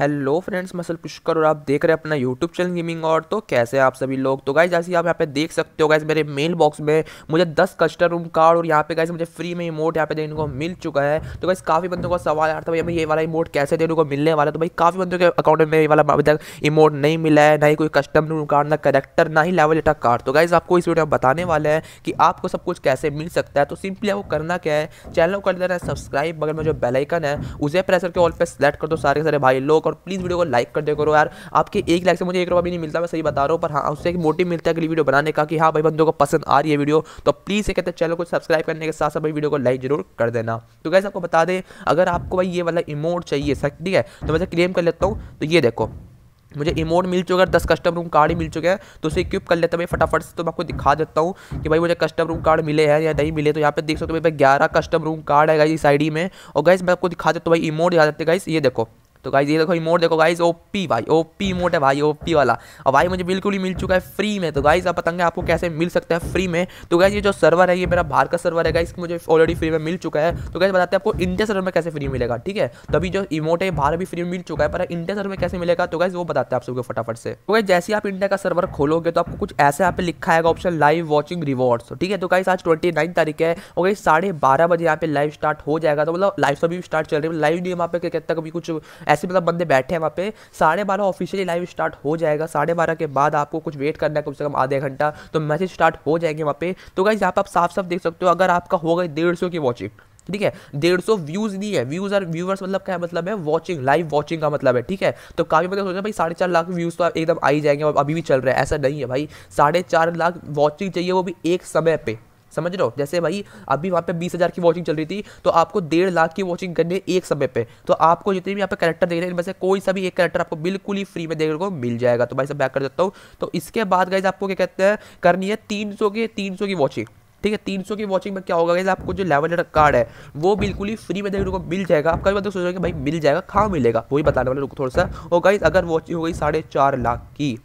hello friends मैं पुष्कर और आप देख रहे हैं अपना यूट्यूब चैनल गेमिंग और तो कैसे आप सभी लोग तो गाइज जैसे आप यहाँ पे देख सकते हो गाइज मेरे मेल बॉक्स में मुझे 10 कस्टर रूम कार्ड और यहाँ पे गाइज मुझे फ्री में इमोट यहाँ पे देने को मिल चुका है तो गाइज काफ़ी बंदों का सवाल आ रहा था भाई हमें ये वाला इमोट कैसे देने को मिलने वाला तो भाई काफ़ी बंदों के अकाउंट में ये वाला अभी तक इमोट नहीं मिला है ना ही कोई कस्टम रूम कार्ड ना करेक्टर ना ही लेवल एटा कार्ड तो गाइज आपको इस वीडियो में बताने वाले हैं कि आपको सब कुछ कैसे मिल सकता है तो सिंपली आपको करना क्या है चैनल को कर देना है सब्सक्राइब बगल में जो बेलाइकन है उसे प्रेस करके ऑल पर सेलेक्ट कर दो सारे सारे भाई लोग और प्लीज़ वीडियो को लाइक कर दिया करो यार आपके एक लाइक से मुझे एक रुपया भी नहीं मिलता मैं सही बता रहा हूँ पर हाँ उससे एक मोटिव मिलता है अगली वीडियो बनाने का कि हाँ भाई बंदों को पसंद आ रही है वीडियो तो प्लीज़ ये कहते हैं चैनल को सब्सक्राइब करने के साथ साथ वीडियो को लाइक जरूर कर देना तो कैसे आपको बता दें अगर आपको भाई ये वाला इमोट चाहिए सर ठीक है तो मैं क्लेम कर लेता हूँ तो ये देखो मुझे इमोट मिल चुका है दस कस्टम रूम कार्ड ही मिल चुके हैं तो उसे इक्विप कर लेते हैं भाई फटाफट से तो मैं आपको दिखा देता हूँ कि भाई मुझे कस्टम रूम कार्ड मिले हैं या नहीं मिले तो यहाँ पे देख सकते हो भाई ग्यारह कस्टम रूम कार्ड है गाइस इस आईडी में और गाइस मैं आपको दिखा देता हूँ भाई इमोट दिखा देते गाइस ये देखो तो गाइज ये देखो इमोट देखो गाइज ओपी भाई ओपी इमोट है भाई ओपी वाला और भाई मुझे बिल्कुल ही मिल चुका है फ्री में तो गाइज आप बताएंगे आपको कैसे मिल सकते हैं फ्री में तो गाइज ये जो सर्वर है ये मेरा बाहर का सर्वर है गाइज मुझे ऑलरेडी फ्री में मिल चुका है तो गाइज बताते हैं आपको इंडिया सर्वर में कैसे फ्री मिलेगा ठीक है तो अभी जो इमोट है बाहर भी फ्री में मिल चुका है पर इंडिया सर्वर में कैसे मिलेगा तो गाइज वो बताते हैं आप सबको फटाफट से तो गाइज जैसे आप इंडिया का सर्वर खोलोगे तो आपको कुछ ऐसे यहाँ पे लिखा है ऑप्शन लाइव वॉचिंग रिवॉर्ड ठीक है तो गाइज आज ट्वेंटी तारीख है और गाइज साढ़े बजे यहाँ पे लाइव स्टार्ट हो जाएगा तो मतलब लाइव सभी स्टार्ट चल रही है लाइव नहीं वहाँ पे कहता कभी कुछ ऐसे मतलब बंदे बैठे हैं वहाँ पे साढ़े बारह ऑफिशियली लाइव स्टार्ट हो जाएगा साढ़े बारह के बाद आपको कुछ वेट करना है कम से कम आधे घंटा तो मैसेज स्टार्ट हो जाएंगे वहाँ पे तो गाइज यहाँ पर आप साफ साफ देख सकते हो अगर आपका हो गई डेढ़ सौ की वॉचिंग ठीक है डेढ़ सौ व्यूज नहीं है व्यूज और व्यूवर्स मतलब क्या मतलब है वॉचिंग लाइव वॉचिंग का मतलब है ठीक है तो काफी मतलब सोचा भाई साढ़े चार लाख व्यूज तो एकदम आई जाएंगे और अभी भी चल रहा है ऐसा नहीं है भाई साढ़े चार लाख वॉचिंग चाहिए वो भी एक समय पे समझ रहे हो जैसे भाई अभी वहाँ पे बीस हज़ार की वॉचिंग चल रही थी तो आपको डेढ़ लाख की वॉचिंग करनी एक समय पे तो आपको जितने भी यहाँ पे करेक्टर देख रहे हैं इनमें से कोई सा भी एक करेक्टर आपको बिल्कुल ही फ्री में देखने को मिल जाएगा तो भाई सब बैक कर देता हूँ तो इसके बाद गाइज आपको क्या कहते हैं करनी है तीन सौ की तीन सौ की वॉचिंग ठीक है 300 की वॉचिंग में क्या होगा गाइज आपको जो लेवल कार्ड है वो बिल्कुल ही फ्री में देखने को मिल जाएगा आप कभी मतलब सोच रहे हो कि भाई मिल जाएगा कहाँ मिलेगा वही बताने वाले रुको थोड़ा सा और गाइज अगर वॉचिंग हो गई साढ़े चार लाख की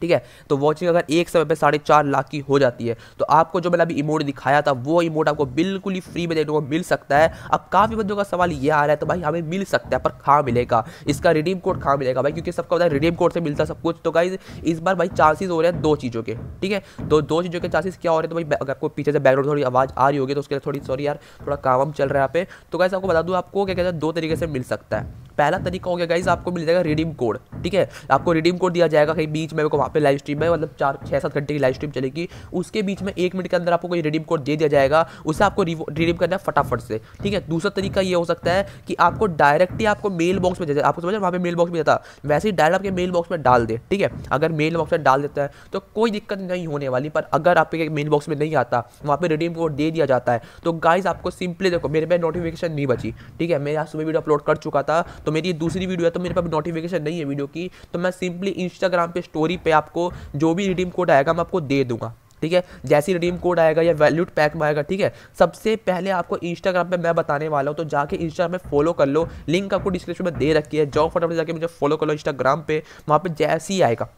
ठीक है तो वॉचिंग अगर एक समय पर साढ़े चार लाख की हो जाती है तो आपको जो मैंने अभी इमोट दिखाया था वो इमोट आपको बिल्कुल ही फ्री में देखने को मिल सकता है अब काफ़ी बंदों का सवाल ये आ रहा है तो भाई हमें मिल सकता है पर कहाँ मिलेगा इसका रिडीम कोड कहाँ मिलेगा भाई क्योंकि सबका पता रिडीम कोड से मिलता सब कुछ तो गाइज इस बार भाई चांसेस हो रहे हैं दो चीज़ों के ठीक है तो दो चीज़ों के चांसेस क्या हो रहे हैं तो भाई अगर आपको पीछे से बैकग्राउंड थोड़ी आवाज़ आ रही होगी तो उसके लिए थोड़ी सॉरी यार थोड़ा काम चल रहा है यहाँ पे तो गाइस आपको बता दूँ आपको क्या कहते हैं दो तरीके से मिल सकता है पहला तरीका हो गया गाइज आपको मिल जाएगा रिडीम कोड ठीक है आपको रिडीम कोड दिया जाएगा कहीं बीच में वहाँ पे लाइव स्ट्रीम है मतलब चार छः सात घंटे की लाइव स्ट्रीम चलेगी उसके बीच में एक मिनट के अंदर आपको कोई रिडीम कोड दे दिया जाएगा उसे आपको रिडीम करना है फटाफट से ठीक है दूसरा तरीका ये हो सकता है कि आपको डायरेक्ट ही आपको मेल बॉक्स में आपको समझ वहाँ पे मेल बॉक्स में जाता वैसे ही डायरेक्ट आपके मेल बॉक्स में डाल दे ठीक है अगर मेल बॉक्स में डाल देता है तो कोई दिक्कत नहीं होने वाली पर अगर आपके मेल बॉक्स में नहीं आता वहाँ पर रिडीम कोड दे दिया जाता है तो गाइज आपको सिंपली देखो मेरे पे नोटिफिकेशन नहीं बची ठीक है मैं यहाँ सुबह वीडियो अपलोड कर चुका था तो मेरी ये दूसरी वीडियो है तो मेरे पास नोटिफिकेशन नहीं है वीडियो की तो मैं सिंपली इंस्टाग्राम पे स्टोरी पे आपको जो भी रिडीम कोड आएगा मैं आपको दे दूंगा ठीक है जैसी रिडीम कोड आएगा या वैल्यूड पैक में आएगा ठीक है सबसे पहले आपको इंस्टाग्राम पे मैं बताने वाला हूँ तो जाके इंस्टाग्राम में फॉलो कर लो लिंक आपको डिस्क्रिप्शन में दे रखी है जाओ फटाफट जाके मुझे फॉलो कर लो इंस्टाग्राम पे वहाँ पे जैसी ही आएगा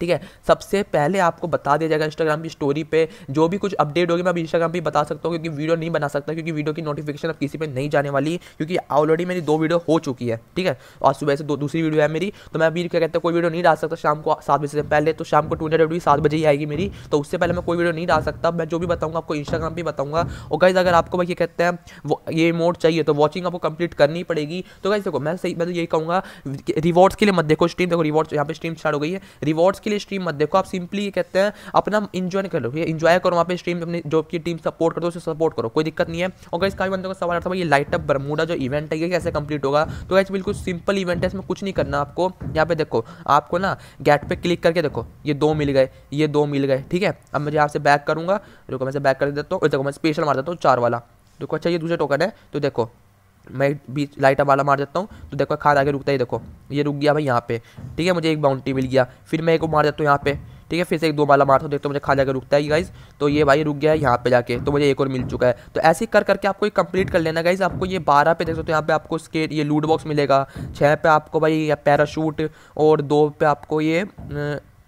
ठीक है सबसे पहले आपको बता दिया जाएगा इंस्टाग्राम की स्टोरी पे जो भी कुछ अपडेट होगी मैं अभी इंस्टाग्राम पर बता सकता हूँ क्योंकि वीडियो नहीं बना सकता क्योंकि वीडियो की नोटिफिकेशन अब किसी पर नहीं जाने वाली क्योंकि ऑलरेडी मेरी दो वीडियो हो चुकी है ठीक है और सुबह से दो दूसरी वीडियो है मेरी तो मैं अभी क्या कहता हूँ कोई वीडियो नहीं डाल सकता शाम को सात बजे से पहले तो शाम को ट्विटर डब्ल्यू सात बजे ही आएगी मेरी तो उससे पहले मैं कोई वीडियो नहीं डाल सकता मैं जो भी बताऊँगा आपको इंस्टाग्राम पर बताऊँगा और गाइज अगर आपको भाई ये कहते हैं ये मोड चाहिए तो वॉचिंग आपको कंप्लीट करनी पड़ेगी तो गाइज देखो मैं सही मैं तो यही कहूँगा रिवॉर्ड्स के लिए मत देखो स्ट्रीम देखो रिवॉर्ड्स यहाँ पे स्ट्रीम स्टार्ट हो गई है रिवॉर्ड्स के लिए स्ट्रीम मत देखो आप सिंपली ये कहते हैं अपना इंजॉय कर लो इंजॉय करो वहाँ पे स्ट्रीम अपनी जॉब की टीम सपोर्ट करो उसे सपोर्ट करो कोई दिक्कत नहीं है और गाइस काफ़ी बंदों का सवाल आता है ये लाइट अप बरमूडा जो इवेंट है ये कैसे कंप्लीट होगा तो गाइस बिल्कुल सिंपल इवेंट है इसमें कुछ नहीं करना आपको यहाँ पे देखो आपको ना गेट पे क्लिक करके देखो ये दो मिल गए ये दो मिल गए ठीक है अब मैं यहाँ से बैक करूंगा देखो मैं से बैक कर देता हूँ देखो मैं स्पेशल मार देता हूँ चार वाला देखो अच्छा ये दूसरे टोकन है तो देखो मैं बीच लाइट वाला मार देता हूँ तो देखो खाद आगे रुकता ही देखो ये रुक गया भाई यहाँ पे ठीक है मुझे एक बाउंड्री मिल गया फिर मैं एक मार देता हूँ यहाँ पे ठीक है फिर से एक दो माला मारता हूँ देखते हो मुझे खा जाकर रुकता है गाइज तो ये भाई रुक गया है यहाँ पे जाके तो मुझे एक और मिल चुका है तो ऐसे कर करके आपको ये कंप्लीट कर लेना गाइज आपको ये बारह पे देख सकते हो तो यहाँ पे आपको स्केट ये लूट बॉक्स मिलेगा छः पे आपको भाई पैराशूट और दो पे आपको ये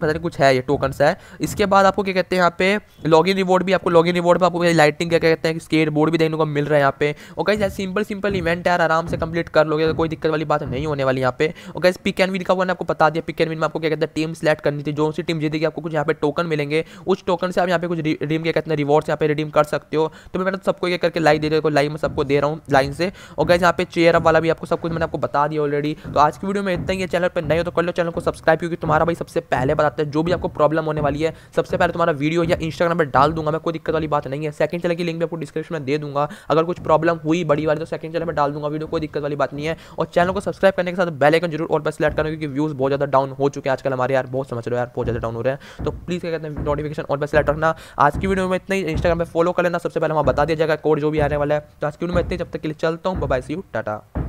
पता नहीं कुछ है ये टोकन है इसके बाद आपको क्या कहते हैं यहाँ पे लॉगिन रिवॉर्ड भी आपको लॉगिन रिवॉर्ड पर आपको लाइटिंग क्या कहते हैं स्केट बोर्ड भी देखने को मिल रहा है यहाँ पे और कहीं सिंपल सिंपल इवेंट है आराम से कंप्लीट कर लोगे तो कोई दिक्कत वाली बात नहीं होने वाली यहाँ पे और कैसे पिक एंड विन का आपको बता दिया पिक एंड विन में आपको क्या कहते हैं टीम सेलेक्ट करनी थी जो सी टीम जीतेगी आपको कुछ यहाँ पे टोकन मिलेंगे उस टोकन से आप यहाँ पे कुछ रिडीम क्या कहते हैं रिवॉर्ड्स यहाँ पे रिडीम कर सकते हो तो मैं मतलब सबको ये करके लाइक दे रहा हूँ लाइव में सबको दे रहा हूँ लाइन से और कैसे यहाँ पे चेयर अप वाला भी आपको सब कुछ मैंने आपको बता दिया ऑलरेडी तो आज की वीडियो में इतना ही चैनल पर नहीं हो तो कर लो चैनल को सब्सक्राइब क्योंकि तुम्हारा भाई सबसे पहले बता आता है जो भी आपको प्रॉब्लम होने वाली है सबसे पहले तुम्हारा वीडियो या इंस्टाग्राम पर डाल दूंगा मैं कोई दिक्कत वाली बात नहीं है सेकंड चैनल की लिंक भी आपको डिस्क्रिप्शन में दे दूंगा अगर कुछ प्रॉब्लम हुई बड़ी वाली तो सेकंड चैनल में डाल दूंगा वीडियो कोई दिक्कत वाली बात नहीं है और चैनल को सब्सक्राइब करने के साथ बेलाइकन जरूर और पर सिलेक्ट करना क्योंकि व्यूज़ बहुत ज़्यादा डाउन हो चुके हैं आजकल हमारे यार बहुत समझ रहे हो यार बहुत ज़्यादा डाउन हो रहे हैं तो प्लीज़ क्या कहते हैं नोटिफिकेशन और पर सिलेक्ट रखना आज की वीडियो में इतना ही इंस्टाग्राम पर फॉलो कर लेना सबसे पहले हमें बता दिया जाएगा कोड जो भी आने वाला है तो आज की वीडियो में इतने जब तक के लिए चलता हूँ बाय सी यू टाटा